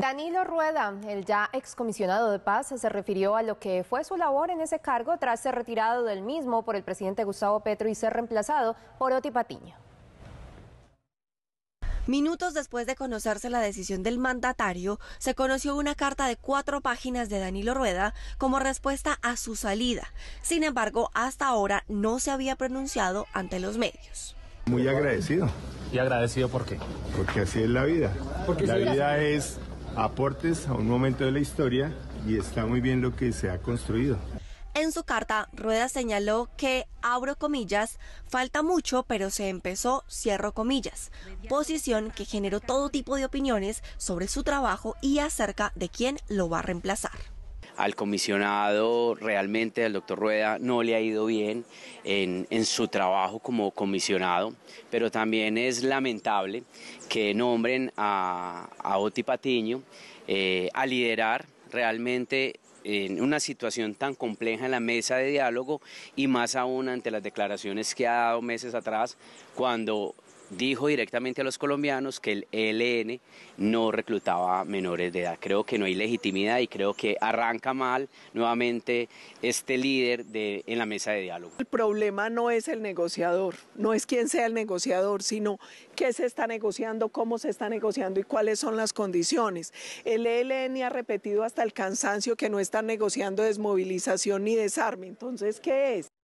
Danilo Rueda, el ya excomisionado de paz, se refirió a lo que fue su labor en ese cargo tras ser retirado del mismo por el presidente Gustavo Petro y ser reemplazado por Oti Patiño. Minutos después de conocerse la decisión del mandatario, se conoció una carta de cuatro páginas de Danilo Rueda como respuesta a su salida. Sin embargo, hasta ahora no se había pronunciado ante los medios. Muy agradecido. ¿Y agradecido por qué? Porque así es la vida. la vida es aportes a un momento de la historia y está muy bien lo que se ha construido. En su carta, Rueda señaló que, abro comillas, falta mucho, pero se empezó, cierro comillas, posición que generó todo tipo de opiniones sobre su trabajo y acerca de quién lo va a reemplazar al comisionado realmente, al doctor Rueda, no le ha ido bien en, su trabajo como comisionado, pero también es lamentable que nombren a, a Oti Patiño eh, a liderar realmente en una situación tan compleja en la mesa de diálogo y más aún ante las declaraciones que ha dado meses atrás cuando dijo directamente a los colombianos que el ELN no reclutaba menores de edad. Creo que no hay legitimidad y creo que arranca mal nuevamente este líder en la mesa de diálogo. El problema no es el negociador, no es quién sea el negociador, sino qué se está negociando, cómo se está negociando y cuáles son las condiciones. El ELN ha repetido hasta el cansancio que no está negociando desmovilización ni desarme. Entonces, ¿qué es?